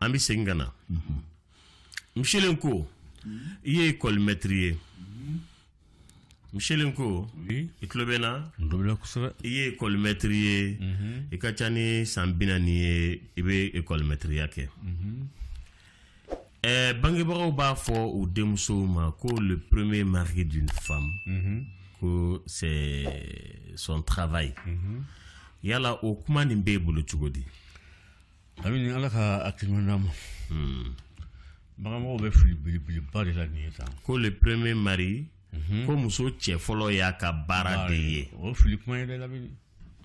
an bɛ segin ka na miselen ko i ye ekɔlimɛtiri ye miselen ko i tulo bɛ i ye ekɔlimɛtiri ye i ka ca ni san bi naani ye i bɛ ekɔlimɛtiriya kɛ ɛɛ bangebagaw b'a fɔ u denmusow ma ko le premier mari d'une femme mhm. ko c'est son travail mhm. yala o kuma nin b'e bolo cogo di kabini ala ka hakilina hmm. ma baganmɔgɔw bɛ fili belebeleba de la nin ye tan ko le premier mari mhm. ko muso cɛ fɔlɔ y'a ka baara de ye o fili kuma ye dɛ labini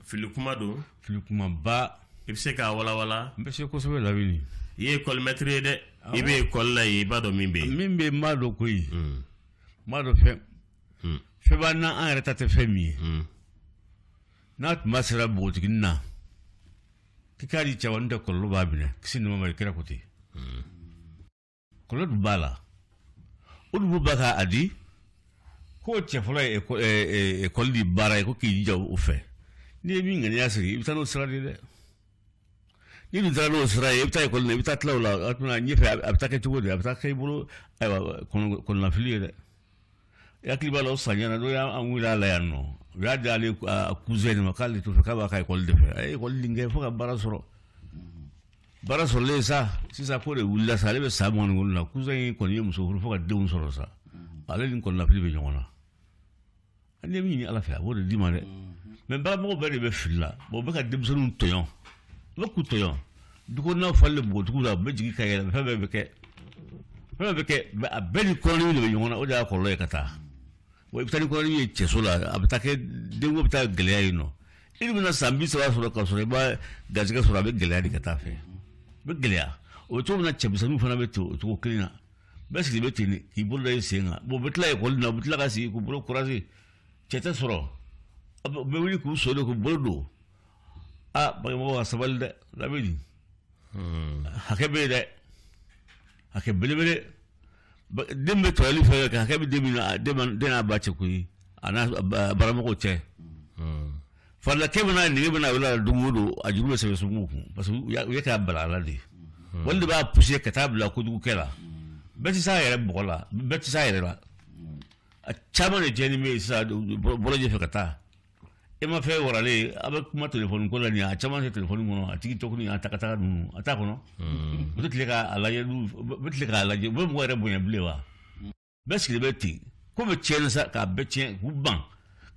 fili kuma don fili kumaba i bɛ se k'a walawala n bɛ se kosɛbɛ labini i ye écolemɛtiri ye dɛ i bɛ école la yen i b'a dɔn min bɛ yen min bɛ yen n b'a dɔn koyi hmm. n b'a dɔn fɛn hmm. fɛn b'an na an yɛrɛ ta tɛ fɛn min ye n'a tun ma sera npogotiginin na kikali cha wanda kollo b'a kisi ni mamari kira ko ten kɔlɔ dun b'a la o dun b'a ka a di ko cɛ fɔlɔ ye ekɔli di baara ye ko k'i n'i ye min n'o sira de n'i dun n'o sira ye i bɛ taa tila o la a tuma ɲɛfɛ a bɛ taa kɛ cogo di a bɛ taa kɛ i bolo la o u y'a di ale uh, kuzɛn de ma k'ale to eh, so k'a b'a ka ekɔli dɛmɛ a ye ekɔli nin kɛ fo ka baara sɔrɔ baara sɔrɔlen sa sisan ko de wulila sa ale bɛ sa mɔgɔni kɔni na kuzɛn in kɔni ye muso furu fo ka denw sɔrɔ sa ale ni kɔni lafili bɛ ɲɔgɔn na an ye min ɲini ala fɛ a b'o de d'i ma dɛ mɛ baramɔgɔ bɛɛ de bɛ fili la bɔn u bɛ ka denmisɛnninw tɔɲɔ u bɛ k'u tɔɲɔ dukɔnɔnaw falen bogotigiw la u bɛ jigin ka yɛlɛ fɛn bɛɛ bɛ kɛ fɛn bɛɛ bɛ kɛ a bɛɛ ni kɔrɔnin de bɛ ɲɔgɔn na o de y'a kɔlɔlɔ ye ka taa i bɛ taa ni kɔnɔdimi ye cɛso la a bɛ taa kɛ denko bɛ taa gɛlɛya yen b'a garijɛgɛ sɔrɔ a bɛ gɛlɛya de ka taa fɛ a bɛ gɛlɛya o cogo min na cɛmisɛnninw fana bɛ ten da i sen hmm. kan bon u bɛ tila ekɔli la u bɛ tila ka sigi k'u bolo kurase cɛ tɛ sɔrɔ u bɛ de k'u bolo belebele den bɛ tɔyali fɛn fɛn kɛ hakɛ bɛ den min na den n'a ba cɛ hmm. koyi a n'a baramɔgɔw cɛ farilakɛ bɛ n'a nege bɛ n'a wele don o don a juru bɛ sɛbɛ sugu kun parce que u ye k'a bala a la de wali de b'a puse ka taa bila kojugukɛ la bɛɛ tɛ s'a yɛrɛ bɔgɔ la bɛɛ tɛ s'a yɛrɛ la a caman de tiɲɛni bɛ yen sisan bɔlɔjɛ fɛ ka taa i ma fɛn waralen a bɛ kuma telefɔni mm. ko la nin a caman tɛ telefɔni kɔnɔ a tigi tɔgɔ a tagataga ninnu a t'a kɔnɔ u bɛ tile k'a lajɛ u bɛ tile k'a lajɛ u bɛ mɔgɔ yɛrɛ bonya bilen wa bɛɛ sigilen bɛ ten ko bɛ tiɲɛ sa k'a bɛɛ tiɲɛ k'u ban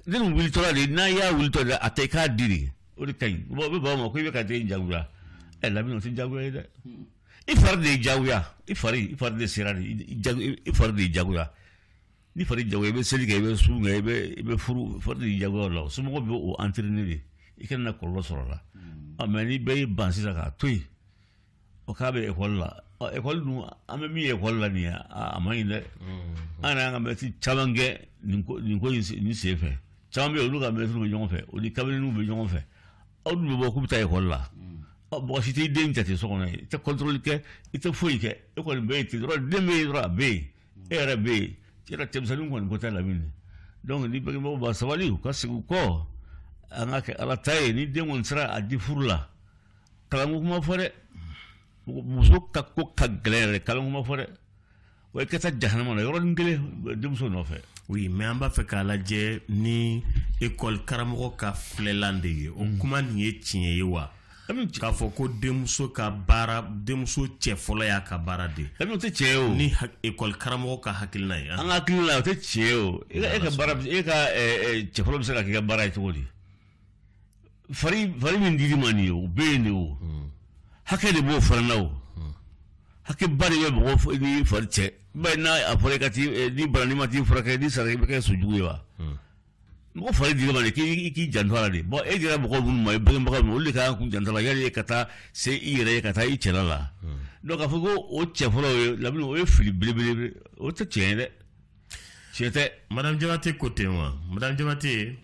ne ni wulitɔla de n'a y'a wulitɔ de a ta i e k'a di de o de e ka ɲi u bɛ baw ma ko i bɛ ka den jagoya ɛ eh, lamini o tɛ jagoya ye dɛ i mm. e fari de ye jagoya i fari i fari de sera de i fari de ye jagoya ni fari jago i bɛ seli kɛ i bɛ sun kɛ i bɛ i bɛ furu fari jagoya la somɔgɔw bɛ o entraîner de i kana na kɔlɔlɔ sɔrɔ a la hmm. ɔ mɛ ni bɛɛ y'i ban sisan k'a to yen o k'a bɛ ekɔli la ɔ ekɔli dun an bɛ min ye ekɔli la nin ye a man ɲi dɛ hmm. an yɛrɛ y'an ka mɛtiri caman kɛ nin ko nin ko in sen fɛ caman bɛ yen olu ka mɛtiriw bɛ ɲɔgɔn fɛ o ni kabiniw bɛ ɲɔgɔn fɛ aw dun bɛ bɔ k'u bɛ taa ekɔli la. Hmm. mɔgɔ si t'i den jate so kɔnɔ i tɛ kɔntoroli kɛ i tɛ foyi kɛ e kɔni bɛ yen ten dɔrɔn den bɛ yen dɔrɔn a bɛ yen e yɛrɛ bɛ yen kira denmisɛnnin kɔni ko tɛ lamini donc ni bangebaaw b'a sabali u ka sigi u ala ta ni den sera a di furu la kalanko kuma fɔ dɛ muso ka ko ka gɛlɛn yɛrɛ kalanko kuma fɔ dɛ o ye kɛta jahanama la yɔrɔnin kelen oui mais an b'a fɛ k'a lajɛ ni ekɔli karamɔgɔ ka filɛlan o kuma nin ye mm. tiɲɛ k'a fɔ ko denmuso ka baara denmuso cɛ fɔlɔ y'a ka baara de o tɛ tiɲɛ o ni ekɔli karamɔgɔ ka hakilina ye an ka hakilina o tɛ tiɲɛ o e, e ka baara e ka cɛ fɔlɔ bɛ se ka k'i ka baara ye cogo di fari fari min dir'i ma nin ye o bɛ yen de o hmm. hakɛ de b'o fana na o hmm. hakɛ ba de bɛ mɔgɔ ni fari cɛ i n'a fɔra i ka t'i n'i bana n'i ma t'i furakɛ n'i sara i bɛ kɛ sojugu ye wa. Hmm mɔgɔ fari dira ma de k'i janto a la de bɔn e dira mɔgɔ minnu ma i bangebaga ma olu de kan k'u janto a la yali e ka taa se i yɛrɛ ye ka taa i cɛla la donc k'a fɔ ko o cɛ fɔlɔ ye lamini o ye fili belebele o tɛ tiɲɛ ye dɛ tiɲɛ tɛ. madame jabate ko ten wa madame jabate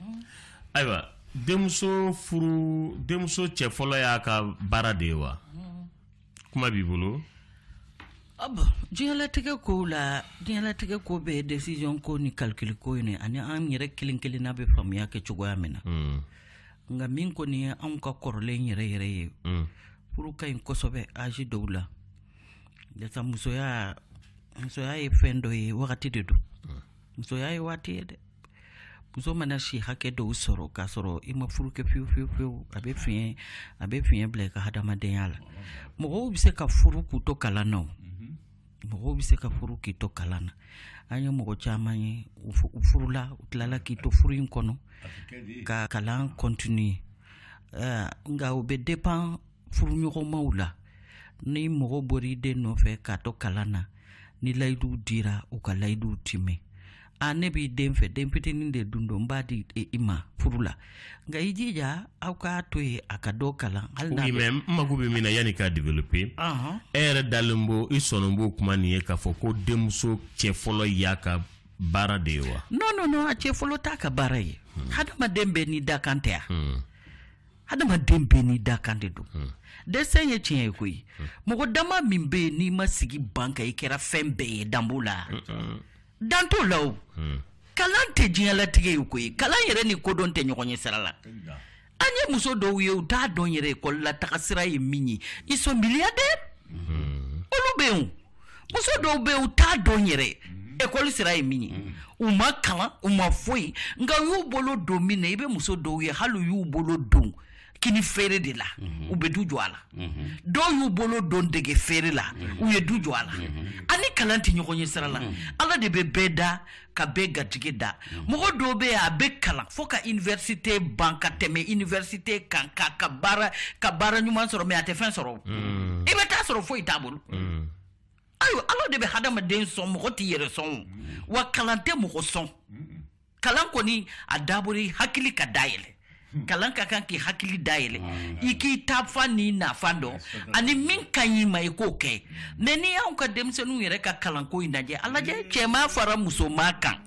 ayiwa denmuso furu denmuso cɛ fɔlɔ y'a ka baara de ye wa kuma b'i bolo. Ah bon, diɲɛlatigɛ kow la diɲɛlatigɛ ko bɛɛ decision mm. ko ni calcul ko ye ne ani an yɛrɛ kelen kelen n'a bɛ faamuya kɛ cogoya min na mm. nka min kɔni ye anw ka kɔrɔlen yɛrɛ yɛrɛ ye mm. mm. furu ka ɲi kosɛbɛ âge dɔw la yasa musoya musoya ye fɛn dɔ ye wagati de don musoya ye waati ye dɛ muso mana si hakɛ dɔw sɔrɔ k'a sɔrɔ i ma furu kɛ fiyewu fiyewu fiyewu a bɛ fiɲɛ a bɛ fiɲɛ bila i ka hadamadenya la mɔgɔw bɛ se ka furu k'u to kalan na o mɔgɔw be se ka furu k'i to kalan na an ye mɔgɔ caman ye u furula u tilala k'i to furu in kɔnɔ ka kalan kɔntinue eh, nka o be depan furuɲɔgɔnmaw la ni mɔgɔ bɔr'i den nɔfɛ k'a to kalan na ni layiduw dira u ka layiduw ti a ne b'i den fɛ den fitinin de dun don n b'a di i ma furu la nka i jija aw k'a to yen a ka dɔ kalan hali n'a mɛ n mago bɛ min na yanni k'a développer e yɛrɛ dalen b'o i sɔnnen b'o kuma nin ye k'a fɔ ko denmuso cɛ fɔlɔ y'a ka baara de ye wa no non non a cɛ fɔlɔ t'a ka baara ye hadamaden bɛɛ n'i dakan tɛ a hadamaden bɛɛ hmm. n'i dakan de don dɛsɛ ye tiɲɛ ye koyi mɔgɔ dama min bɛ yen n'i ma sigi ban kan i kɛra fɛn bɛɛ ye danbo la dan hmm. t'o la o kalan tɛ diɲɛlatigɛ ye ko kalan yɛrɛ ni kodɔn tɛ ɲɔgɔn ye sira la an ye muso dɔw ye u t'a dɔn yɛrɛ hmm. ekɔlilataga sira ye min ye i sɔn hmm. olu bɛ yen muso dɔw be yen u t'a dɔn yɛrɛ ekɔli sira ye min ye u ma kalan u ma foyi nka y'u bolo don min na i be muso dɔw ye hali u y'u bolo don kini feere de la mhm. u be du jɔ a la mhm. dɔw y'u bolo don dege feere la mhm. u ye du jɔ a la ani kalan tɛ ɲɔgɔn ye sira la ala de be bɛɛ da ka bɛɛ garijigɛ da mɔgɔ dɔw bɛ a be kalan fo ka université ban ka tɛmɛ université kan ka ka baara ka baara ɲuman sɔrɔ mɛ a tɛ fɛn sɔrɔ i bɛ taa sɔrɔ foyi t'a bolo ayiwa ala de bɛ hadamaden sɔn mɔgɔ t'i yɛrɛ sɔn wa kalan tɛ mɔgɔ sɔn kalan kɔni a dabɔra hakili ka dayɛlɛ Hmm. kalan ka kan k'i hakili dayɛlɛ ah, i k'i ta n'i nafa dɔn ani min ka ɲi ma i k'o kɛ ma n'i y'anw ka denmisɛnninw yɛrɛ ka kalanko in lajɛ a cɛma fara musoma kan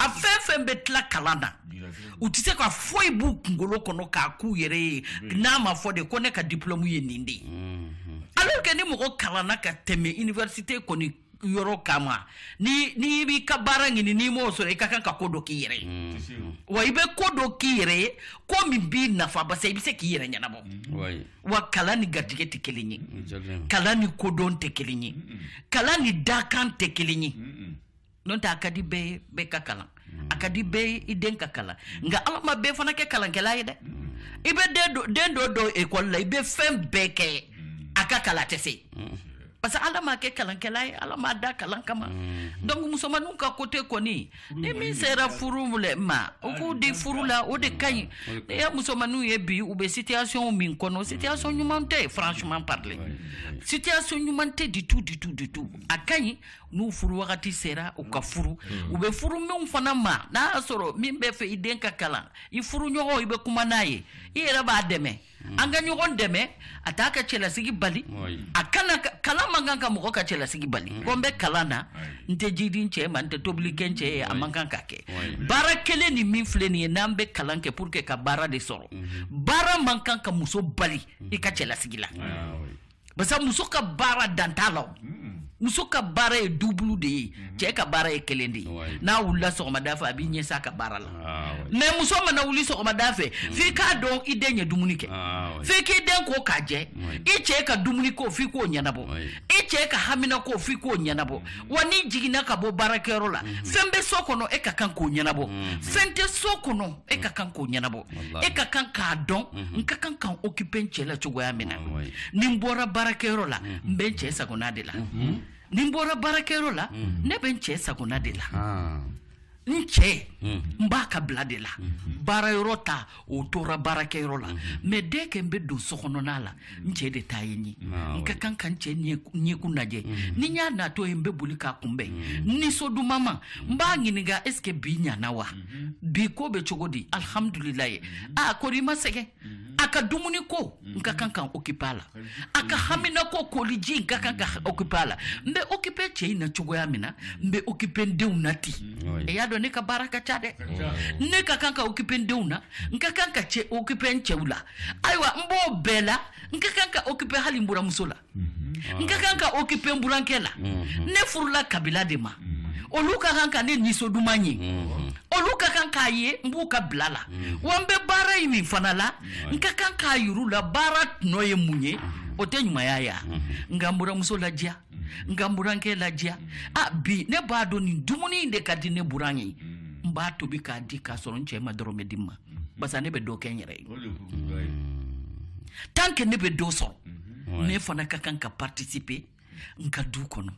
a fɛn fɛn bɛ tila kalan na u tɛ se ka foyi b'u kunkolo kɔnɔ k'a k'u yɛrɛ ye n'a ma fɔ de ko ne ka diplɔmu ye nin de ye alors que ni mɔgɔ kalanna ka tɛmɛ université kɔni yɔrɔ kama ni n'i b'i ka baara ɲini n'i mm-hmm. m'o sɔrɔ i ka kan ka ko dɔ k'i yɛrɛ wa i bɛ ko dɔ k'i yɛrɛ ye ko min b'i nafa basa i bɛ se k'i yɛrɛ ɲɛnabɔ wa kalan ni garijɛgɛ tɛ kelen ye kalan mm-hmm. ni kodɔn tɛ kelen ye kalan ni dakan tɛ kelen ye n'o tɛ a ka di bɛɛ ye bɛɛ ka kalan a ka di bɛɛ ye i den ka kalan nka ala ma bɛɛ fana kɛ kalankɛla ye dɛ i bɛ den dɔ don ekɔli la i bɛ fɛn bɛɛ kɛ a ka kalan tɛ se parce que ala m'a kɛ m'a da kalan kama mm-hmm. donc côté ka kote kɔni ni min sera le ma o k'u di furu la o de ka nous sommes mm-hmm. Manou, mm-hmm. min situation de franchement parler situation ɲuman du tout du tout du tout a ka n'u furu wagati sera u mm. ka furu u bɛ furu minw mm. fana ma n'a y'a sɔrɔ min bɛ fɛ i den ka kalan i furu ɲɔgɔn i bɛ kuma n'a ye i yɛrɛ b'a dɛmɛ an ka ɲɔgɔn dɛmɛ a t'a ka cɛlasigi bali a kana kalan man kan ka mɔgɔ ka cɛlasigi bali ko n bɛ kalan na n tɛ jiden cɛ ma n tɛ tobili cɛ ye a man kan ka kɛ baara kelen ni min filɛ nin ye n'an bɛ kalan kɛ pour que ka baara de sɔrɔ baara man kan ka muso bali i ka cɛlasigi la basa muso ka baara dan t'a muso ka baara ye dubulu de ye mhm. cɛɛ ka baara ye kelen de ye n'a wulila sɔgɔmada fɛ a b'i ɲɛsa ka baara la ah, mɛ muso mana wuli sɔgɔmada fɛ mhm. f'i k'a dɔn i den ye dumuni kɛ ah, f'i k'i den ko k'a jɛ i cɛɛ ka dumuni ko f'i k'o ɲɛnabɔ i cɛɛ ka hamina ko f'i k'o ɲɛnabɔ mhm. wa n'i jiginna ka bɔ baarakɛyɔrɔ la fɛn bɛ so kɔnɔ e ka kan k'o ɲɛnabɔ fɛn tɛ so kɔnɔ e ka kan k'o ɲɛnabɔ e ka kan k'a dɔn n ka kan k'an okipe n cɛ la cogoya min na ni n bɔra baarakɛyɔrɔ la n bɛ n cɛ sagona de la ni n bɔra baarakɛyɔrɔ la mm. ne bɛ n cɛ sagona de la ah n cɛ mhm. n b'a ka bila de la mhm. baara yɔrɔ ta o tora baarakɛyɔrɔ la mɛ dɛɛ kɛ n bɛ don sɔkɔnɔna la n cɛ de t'a mhm. ye ɲɛ n ka kan ka n cɛ ɲɛkun lajɛ ni n y'a natɔ ye n bɛ boli k'a kunbɛn ninsɔ dumanma n b'a ɲininga ɛseke bi ɲana wa bi ko bɛ cogo di alihamudulilayi a kori i ma sɛgɛn a ka dumuni ko n ka kan ka okipe la a ka hamina ko koliji n ka kan ka okipe la n bɛ okipe cɛ in na cogoya min na n bɛ okipe n denw na ten dɔ ne ka baara ka ca dɛ ne ka kan ka okipe n denw na n ka kan ka okipe n cɛw la ayiwa n b'o bɛɛ la n ka kan ka okipe hali n buramuso la mm-hmm. n ka ah. kan ka okipe n burankɛ la mm-hmm. ne furula kabila de ma olu ka kan mm-hmm. ka ne niso duman ye olu ka kan k'a ye n b'u ka bila la wa n bɛ baara in nin fana la n ka kan k'a la baara ye mun ye o tɛ ɲumanya ya nka n buramuso nka burankɛ lajɛ hmm. a ah, bi ne b'a dɔn nin dumuni de ka di ne buran ye n b'a tobi k'a di k'a sɔrɔ n cɛ ma dɔrɔmɛ di ma barisa ne bɛ dɔ kɛ n yɛrɛ ye tant que ne bɛ dɔ sɔrɔ ne fana ka kan ka participe n ka du kɔnɔ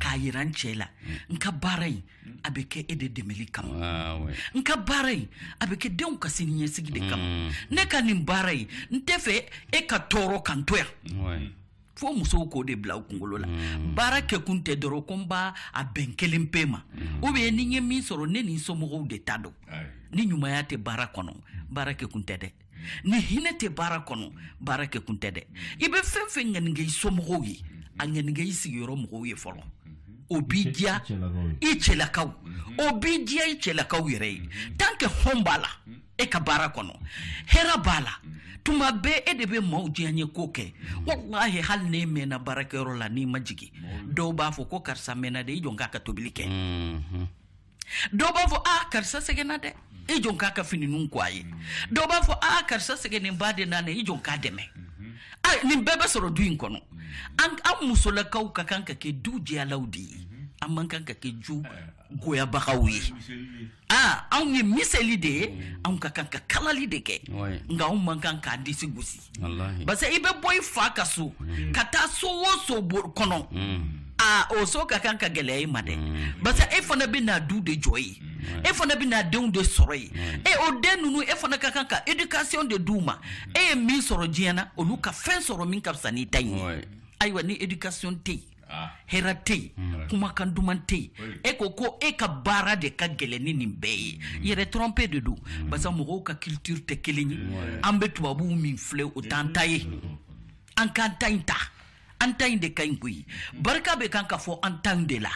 k'a yira n cɛ la n ka baara in a bɛ kɛ e de dɛmɛli kama n ka baara in a bɛ kɛ denw ka sini de kama hmm. ne ka nin baara in n tɛ fɛ e ka tɔɔrɔ kan to yan fo musow k'o de bila u kungolo la mm. baara kɛkun tɛ dɔrɔn ko n b'a a bɛn kelen pe ma mm. u bɛ ni n ye min sɔrɔ ne ni n somɔgɔw de ta don ni ɲumanya tɛ baara kɔnɔ baara kɛkun tɛ dɛ mm. ni hinɛ tɛ baara kɔnɔ baara kɛkun tɛ dɛ i bɛ fɛn fɛn ŋɛnikɛ i somɔgɔw ye a ŋɛnikɛ i sigiyɔrɔ mɔgɔw ye fɔlɔ o b'i diya i cɛlakaw o b'i diya i cɛlakaw yɛrɛ ye tant hɔn b'a la e ka baara kɔnɔ hɛrɛ b'a la tuma bɛɛ e de bɛ maaw diya ye ko kɛ walahi hali n'e mɛnna baarakɛyɔrɔ la n'i ma jigin dɔw b'a fɔ ko karisa mɛnna dɛ i jɔn k'a ka tobili kɛ dɔw b'a fɔ a karisa sɛgɛnna dɛ i jɔn k'a ka fininiw ko a ye dɔw b'a fɔ a karisa sɛgɛnnen ba de na i jɔn k'a dɛmɛ nin bɛɛ bɛ sɔrɔ du in kɔnɔ mm-hmm. an musolakaw ka kan ka kɛ du jɛyalaw de ye an man kan ka kɛ ju eh, goyabagaw ye anw ah, ye miseli de ye mm. anw ka kan ka kalali de kɛ nka anw man kan k'an disi gosi parce i bɛ bɔ i fa ka so mm. ka taa so wo so kɔnɔ mm. ah, o so ka kan ka gɛlɛya i ma dɛ parce que e fana bena na du de jɔ ye e fana bɛ n'a denw de sɔrɔ yen e o den ninnu e fana ka kan ka education de d'u ma mm. e eh, ye min sɔrɔ diɲɛ na olu ka fɛn sɔrɔ min ka fisa n'i ta ye ayiwa ni education tɛ yen ah. hɛrɛ tɛ yen mm. kumakan duman tɛ yen e ko ko e ka eh, eh, baara de ka gɛlɛn ni nin bɛɛ mm. ye yɛrɛ trompe de don barisa mɔgɔw ka culture tɛ kelen ye an bɛ tubabuw min filɛ o t'an ta ye an k'an ta in ta an ta in de ka ɲi koyi barika bɛ kan ka fɔ an ta in de la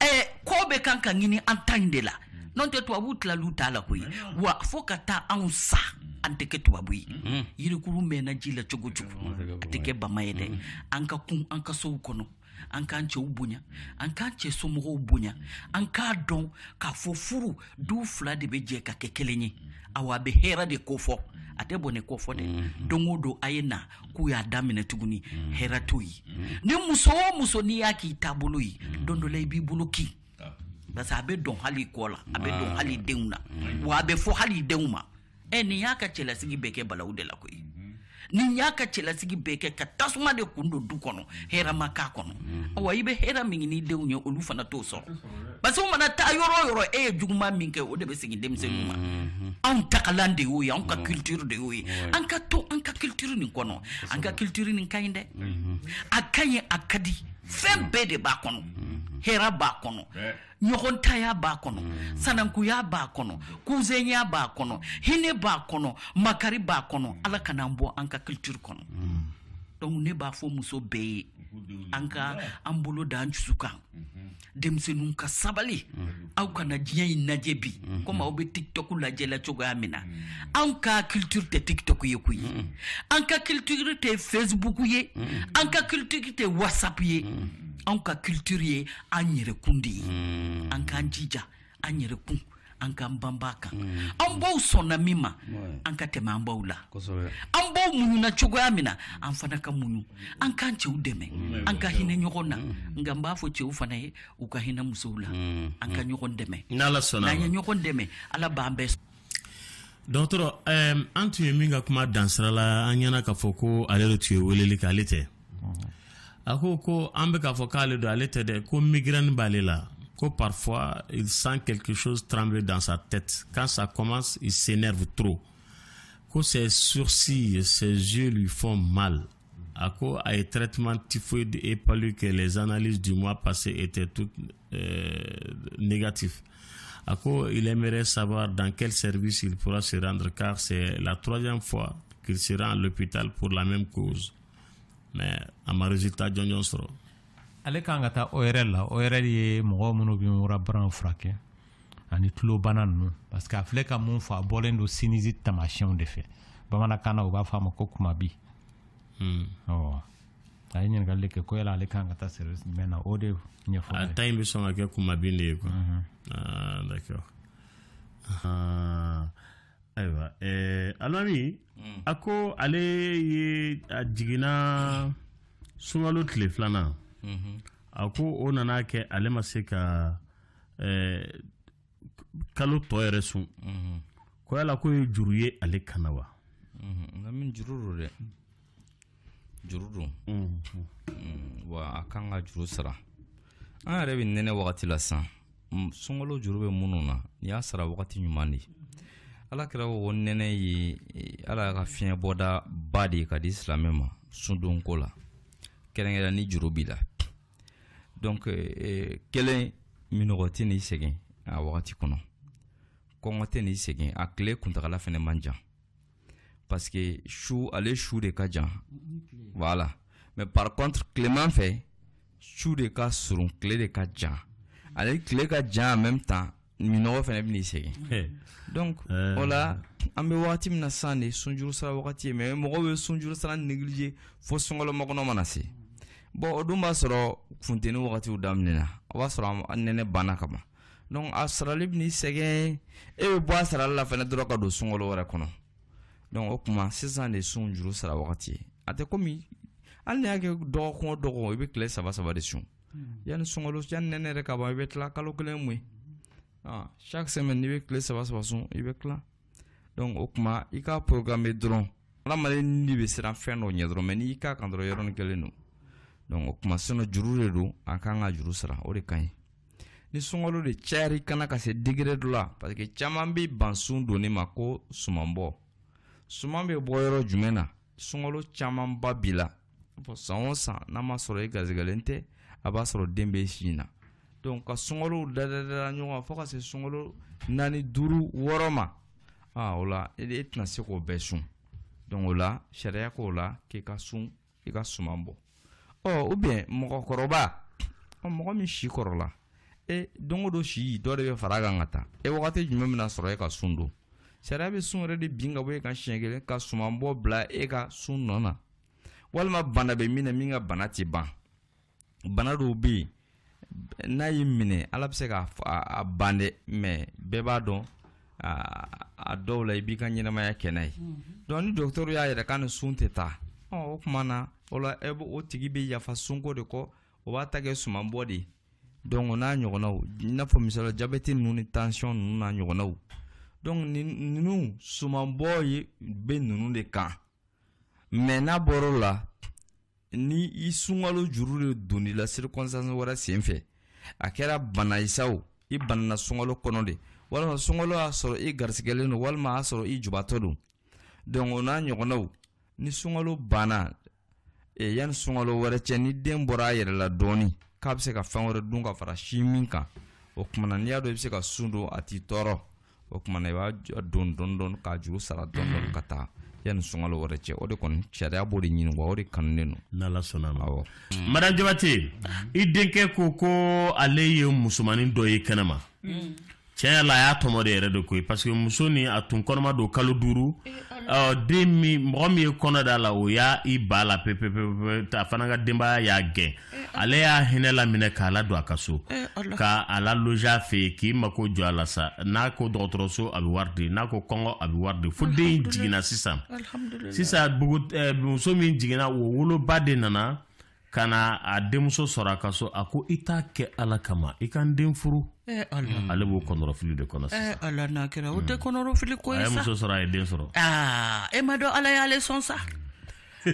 eh, ko bɛ kan ka ɲini an ta in de la n'o tubabu t'a la koyi mm. wa fo ka taa anw sa an tɛ kɛ tubabu mm. ye yirikuru mɛnna ji la cogo cogo mm. a tɛ kɛ bama ye dɛ an ka kun an ka sow kɔnɔ an k'an cɛw bonya an k'an cɛ somɔgɔw bonya an k'a dɔn k'a fɔ furu du fila de bɛ jɛ ka kɛ kelen ye awa a bɛ kofo de kofɔ a tɛ bɔnɛ kofɔ dɛ don o don a ye na k'u y'a daminɛ tuguni hɛrɛ mhm. t'o ye ni muso mhm. o muso n'i y'a k'i taabolo ye mhm. don dɔ la i b'i bolo kin parce que a bɛ dɔn hali kɔ la a bɛ dɔn ah. hali denw na wa a bɛ fɔ hali denw ma ɛ e nin y'a ka cɛlasigi bɛɛ kɛ balawu de la koyi ni y'a ka cɛlasigi bɛɛ kɛ ka tasuma de kun don du kɔnɔ hɛrɛma k'a kɔnɔ mm. awa i bɛ hɛrɛ min n'i denw ye olu fana t'o sɔrɔ parce que mana taa yɔrɔ o yɔrɔ e ye juguman min kɛ o de bɛ segin denmisɛnninw ma anw tagalan de y'o ye anw ka culture de y'o ye an ka to an ka culture nin kɔnɔ an ka culture nin ka ɲi dɛ mm-hmm. a ka ɲi a ka di fɛn mm. bɛɛ de b'a kɔnɔ mm-hmm. hɛrɛ b'a kɔnɔ ɲɔgɔntaya b'a kɔnɔ mm. sanankuya b'a kɔnɔ kuzenya b'a kɔnɔ hinɛ b'a kɔnɔ makari b'a kɔnɔ hmm. ala kanaan bɔ an ka kilitiri kɔnɔ mm donc ne b'a fɔ muso bɛɛ ye an ka an bolo dan an kan denmisɛnninw ka sabali aw kana diɲɛ yi lajɛ bi komi aw tiktok lajɛ la cogoya min na anw ka culture tɛ tiktok ye koyi an ka culture tɛ facebook ye an ka culture tɛ whatsapp ye anw ka culture ye an yɛrɛ kun de ye an k'an jija an yɛrɛ kun anka mbambaka mm. an b'aw mima mm. anka tema an ka tɛmɛ an b'aw la an b'aw muɲuna cogoya min na ka muɲu anka nche udeme mm. anka hine hinɛ mm. na nka che ufana ye uka hina musula mm. mm. anka mm. an deme nala sona n'an ye deme ala bambe bɛɛ um, Antu Yeminga kuma dansera la anyana kafoko k'a tuye ko ale de tun ye weleli kɛ ale tɛ mm. a ko ko an bɛ k'a fɔ ko migrɛni b'ale la parfois il sent quelque chose trembler dans sa tête. Quand ça commence, il s'énerve trop. Que ses sourcils, ses yeux lui font mal. À a un traitement typhoïde et paru que les analyses du mois passé étaient toutes euh, négatives. À il aimerait savoir dans quel service il pourra se rendre car c'est la troisième fois qu'il se rend à l'hôpital pour la même cause. Mais à ma résultat, John autre. ale kan ka taa ORL la ORL ye mɔgɔ minnu bɛ murabana furakɛ ani tulobana ninnu parce que a filɛ ka mun fɔ a bɔlen don sinisi tamasiyɛnw de fɛ bamanankan na u b'a fɔ a ma ko kumabi mm. awɔ a ye ɲininkali de kɛ ko yala ale kan ka taa service jumɛn na o de ɲɛfɔ a ta in bɛ sɔn ka kɛ kumabi de ye quoi mm d'accord ah, ayiwa eh, alimami hmm. a ko ale ye a jiginna sunkalo tile filanan a ko o nana kɛ ale ma se ka kalo tɔ yɛrɛ sun ko yala ko ye juru ye ale kana wa nka min juru do dɛ juru don wa a kan ka juru sara an yɛrɛ bɛ nɛnɛ wagati la san mm, sunkalo juru bɛ minnu na ni y'a sara wagati ɲuman de ala kɛra ko nɛnɛ ye ala ka fiɲɛ bɔda ba de ka di silamɛ ma sundonko la kɛrɛnkɛrɛn ni juru b'i la donc kelen minɔgɔ tɛ n'i sɛgɛn a wagati kɔnɔ kɔngɔ tɛ n'i a la kuntagala fɛnɛ man parce que su ale su de ka voilà mais par contre Clément fait su de ka surun de ka jan ale de en même temps minɔgɔ fɛnɛ sɛgɛn donc euh. voilà. la na san de sunjuru sara wagati ye mais les sunjuru sara bɔn o dun b'a sɔrɔ funteni wagatiw daminɛna o b'a sɔrɔ nɛnɛ banna ka donc a sarali bɛn'i sɛgɛn e bɛ bɔ a sarali la fɛnɛ dɔrɔn ka don sunkalo wɛrɛ kɔnɔ donc o kuma sisan de sun juru sara wagati ye a tɛ komi hali n'i y'a kɛ dɔgɔkun o dɔgɔkun i bɛ tile saba saba de sun hmm. yanni sunkalo yanni nɛnɛ yɛrɛ ka ban i bɛ tila kalo kelen mun ye ah, chaque semaine i bɛ tile saba saba sun i bɛ tila donc o kuma i k'a programmer dɔrɔn adamaden ni bɛ siran fɛn dɔ ɲɛ dɔrɔn mais n'i y'i k'a kan dɔrɔn yɔrɔnin kelen don donc kuma sinɔ juru de don a kan ka juru sara o de ka ɲi ni sunkalo de cayari kana ka se digire dɔ la parce que caman bɛ ban sun ma ko suman suman bɛ bɔ yɔrɔ jumɛn na sunkalo camanba b'i la san o san n'a ma sɔrɔ i e garisigɛlen tɛ a b'a sɔrɔ den bɛ sin na donc ka sunkalow dadadada ɲɔgɔn kan ka se sunkalo naani duuru wɔɔrɔ ma aa o la e, e tɛna se k'o bɛɛ sun donc o la sariya k'o la k'i ka sun i ka suman bɔ ɔ ubiyɛn mɔgɔkɔrɔba ɔ mɔgɔ min si kɔrɔla e don o don si dɔ de bɛ fara a kan ka taa e wagati jumɛn bɛna sɔrɔ e ka sun don sariya bɛ sun yɛrɛ de bin ka bɔ e kan siɲɛ kelen ka sumanbɔ bila e ka sun nɔ na walima bana bɛ min na min ka bana tɛ ban bana dɔw bɛ yen n'a y'i minɛ ala bɛ se k'a a ban dɛ mɛ bɛɛ b'a dɔn a dɔw la i b'i ka ɲɛnamaya kɛ n'a ye donc ni dɔgɔtɔrɔ y'a yɛrɛ k'a ni sun tɛ taa ɔ o tuma na o la e o tigi bɛ yafa sunko de kɔ o b'a ta kɛ sumanbɔ de ye n'a ɲɔgɔnnaw i n'a fɔ misaliya jabɛti ninnu ni tansiyɔn ninnu n'a ɲɔgɔnnaw donc ninnu sumanbɔ ye bɛ ninnu de kan mɛ n'a bɔr'o la ni i sunkalo juru de donn'i la wɛrɛ sen fɛ a kɛra bana i banana sunkalo kɔnɔ de walima sunkalo y'a sɔrɔ i garisigɛlen don walima a sɔrɔ i jubatɔ don donc n'a ɲɔgɔnnaw ni sunkalo banna E, yani sunkalo wɛrɛ cɛ ni den bɔra a yɛrɛ la dɔɔni k'a bɛ se ka fɛn wɛrɛ dun ka fara si min kan o kumana n'i y'a dɔn i bɛ se ka sun don a t'i tɔɔrɔ o kumana i b'a don dɔɔni k'a juru sara dɔɔni ka taa yani sungalo wɛrɛ cɛ o de kɔni sariya b'o de ɲini wa o de kanunen don. n'ala sɔnna a ma awɔ. madame jabate i denkɛ ko ko ale ye musomanin dɔ ye kɛnɛma cɛɛ la a y'a tɔmɔ de yɛrɛ de koyi parce que muso ni a tun kɔnɔma don kalo duuru ee, den min mɔgɔ min ye kɔnɔ da la o y'a i ba la pepepepe a fana ka denbaya y'a gɛn ee, ale y'a hinɛ laminɛ k'a la a ka so ee, ka a la loge a fɛ yen k'i mako jɔ a la sa n'a ko dɔgɔtɔrɔso a bɛ wari di n'a ko kɔngɔ a bɛ wari di fo den jiginna sisan sisan muso min jiginna o woloba de nana ka na a denmuso sɔrɔ a ka so a ko i t'a kɛ ala kama i ka n den furu ale b'o kɔnɔrɔfili de kɔnɔ sisanmuso hmm. sɔrɔ a ye den sɔrɔ e ma dɔn ala y'ale sɔn sa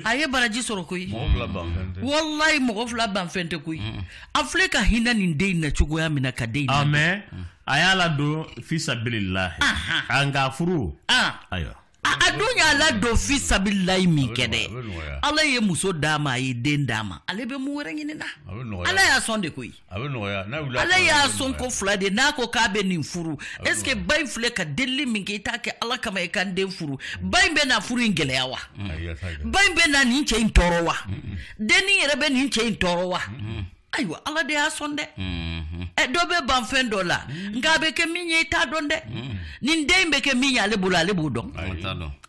a ye baraji sɔrɔ koyi walayi mɔgɔ fila banfɛn tɛ koyi a filɛ ka hinɛ nin den in na cogoya min na ka den mɛ a y'a ladon fisabililahi an ka furu ayiwa a don la don fi sabilayi min kɛ dɛ ala ye muso d'a ma a ye den d'a ma ale bɛ mun wɛrɛ ɲini na ala y'a sɔn de koyi ala y'a sɔn ko fila de n'a ko k'a bɛ nin furu est ce ba in filɛ ka delili min kɛ i t'a kɛ ala kama i ka n den furu ba in bɛ na furu in gɛlɛya wa ba in bɛ na nin cɛ in tɔɔrɔ wa dennin yɛrɛ bɛ nin cɛ in tɔɔrɔ wa. ayiwa ala de y'a sɔn dɛ ɛ dɔ bɛ ban fɛn dɔ la mm-hmm. nka a bɛ kɛ min ye i t'a dɔn dɛ mm-hmm. nin den in bɛ kɛ min ye ale bolo ale b'o dɔn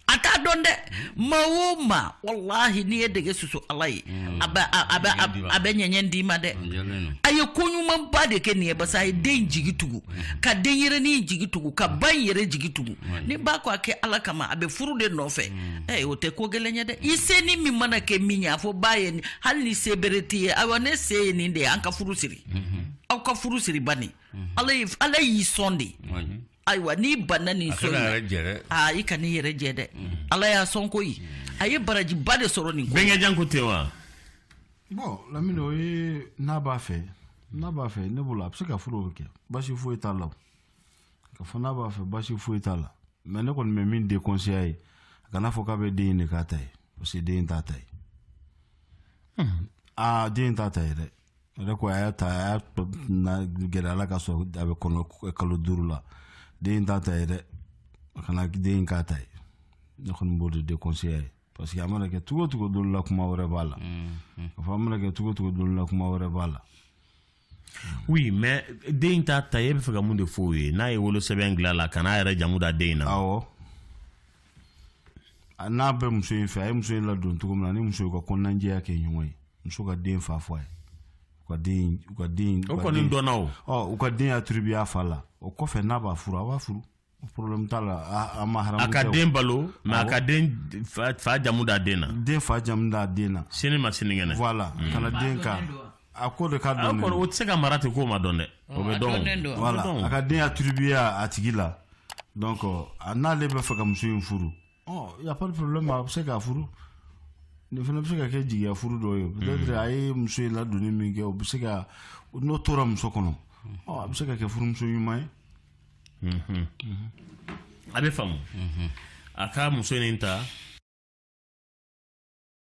a t'a dɔn dɛ mm-hmm. ma o walahi n'i ye dege susu ala ye a bɛ a bɛ a bɛ ɲɛɲɛ d'i ma dɛ a ye de kɛ nin ye a ye den jigi tugu ka denyɛrɛnin in jigi tugu ka ba in yɛrɛ jigi tugu ni ba ko a kɛ ala kama a bɛ furu de nɔfɛ ɛ eh, o tɛ ko gɛlɛn ye dɛ i se ni min mana kɛ min ye a fɔ ba ye hali ni se bere t'i ye ayiwa ne se ye nin de y'an ka furu mhm. aw ka furusiri bani mhm. ala y'i sɔn de ayiwa n'i banna nin so in na i kana i yɛrɛ jɛ dɛ mhm. ala y'a sɔn ko ye a ye barajiba de sɔrɔ nin ko bɛnkɛjan ko tɛ wa. bɔn lamini o ye n'a b'a fɛ n'a b'a fɛ ne bolo a bɛ se ka furu o kɛ basi foyi t'a la ka fɔ n'a b'a fɛ basi foyi t'a la mɛ ne kɔni bɛ min de kɔnseya ye a kana fɔ k'a bɛ den in de k'a ta ye parce que den in t'a ta ye. Hmm. aa den in t'a ta ye dɛ ale ko a y'a ta a y'a na gɛlɛya la ka sɔrɔ a bɛ kɔnɔ kalo duuru la den t'a ta ye dɛ a kana den k'a ta ye ne kɔni b'o de de conseiller ye parce que a mana kɛ cogo cogo dolo la kuma wɛrɛ b'a la mm-hmm. a fɔ a mana kɛ cogo cogo dolo la kuma wɛrɛ b'a la. oui mais den t'a ta ye e bɛ fɛ ka mun de fɔ o ye n'a ye wolosɛbɛn la ka n'a yɛrɛ jamu da den in na. awɔ n'a bɛ muso in fɛ a ye muso in ladon cogo min na ni muso y'u ka kɔnɔnajɛya kɛ ɲɔgɔn ye muso ka den fa fɔ a ye u ka den u o kɔni a fa la o kɔfɛ n'a b'a furu a b'a furu problème t'a la a ma haramu tɛ o ka den balo mais a ka den fa jamu d'a den na den fa jamu d'a den na sini ma sinikɛnɛ voilà kana mm. den ka a ko de ka dɔn o tɛ se ka mara ten k'o ma dɔn dɛ o bɛ dɔn voilà a ka den attribué a tigi la donc oh, n'ale bɛ fɛ ka muso in furu ɔ oh, y a pas de problème a bɛ se k'a furu fana bɛ se ka kɛ jigiya furu dɔ ye mm. peut-être a ye muso ye ladonni min kɛ o bɛ se ka n'o tora muso mm. oh, kɔnɔ a bɛ se ka kɛ furumuso ɲuman ye mm-hmm. mm-hmm. a bɛ faamu mm-hmm. a ka muso nin ta